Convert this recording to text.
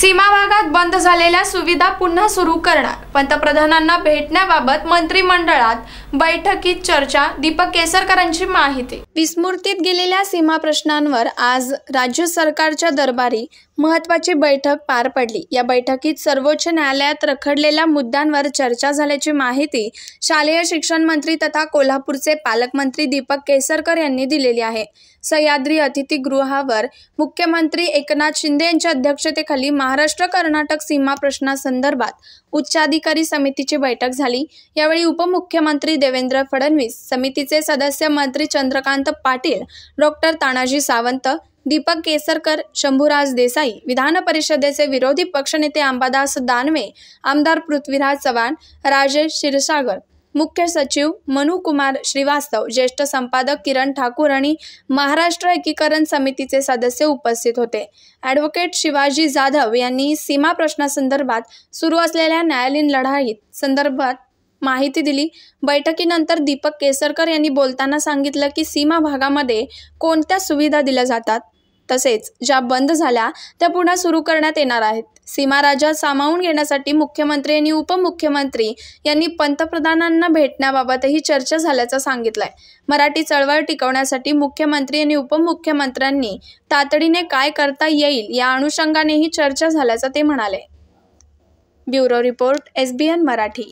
सीमा भागात बंद झालेल्या सुविधा पुन्हा सुरू करणार पंतप्रधानांना भेटण्याबाबत मंत्रिमंडळात बैठकीत चर्चा दीपक केसरकरांची माहिती विस्मृतीत गेलेल्या सीमा प्रश्नांवर आज राज्य सरकारच्या दरबारी महत्वाची बैठक पार पडली या बैठकीत सर्वोच्च न्यायालयात रखडलेल्या मुद्द्यांवर चर्चा झाल्याची माहिती शालेय शिक्षण मंत्री तथा कोल्हापूरचे पालकमंत्री दीपक केसरकर यांनी दिलेली आहे सह्याद्री अतिथीगृहावर मुख्यमंत्री एकनाथ शिंदे यांच्या अध्यक्षतेखाली महाराष्ट्र कर्नाटक सीमा प्रश्नासंदर्भात उच्चाधिकारी समितीची बैठक झाली यावेळी उपमुख्यमंत्री देवेंद्र फडणवीस समितीचे सदस्य मंत्री चंद्रकांत पाटील डॉक्टर तानाजी सावंत दीपक केसरकर शंभूराज देसाई विधान परिषदेचे विरोधी पक्षनेते अंबादास दानवे आमदार पृथ्वीराज चव्हाण राजेश क्षीरसागर मुख्य सचिव मनुकुमार श्रीवास्तव ज्येष्ठ संपादक किरण ठाकूर आणि महाराष्ट्र एकीकरण समितीचे सदस्य उपस्थित होते ॲडव्होकेट शिवाजी जाधव यांनी सीमा प्रश्नासंदर्भात सुरू असलेल्या न्यायालयीन लढाईत संदर्भात माहिती दिली बैठकीनंतर दीपक केसरकर यांनी बोलताना सांगितलं की सीमा भागामध्ये कोणत्या सुविधा दिल्या जातात तसेच ज्या बंद झाल्या त्या पुन्हा सुरू करण्यात येणार आहेत सीमाराजा सामावून घेण्यासाठी मुख्यमंत्री आणि उपमुख्यमंत्री यांनी पंतप्रधानांना भेटण्याबाबतही चर्चा झाल्याचं सांगितलंय मराठी चळवळ टिकवण्यासाठी मुख्यमंत्री आणि उपमुख्यमंत्र्यांनी तातडीने काय करता येईल या अनुषंगानेही चर्चा झाल्याचं ते म्हणाले ब्युरो रिपोर्ट एसबीएन मराठी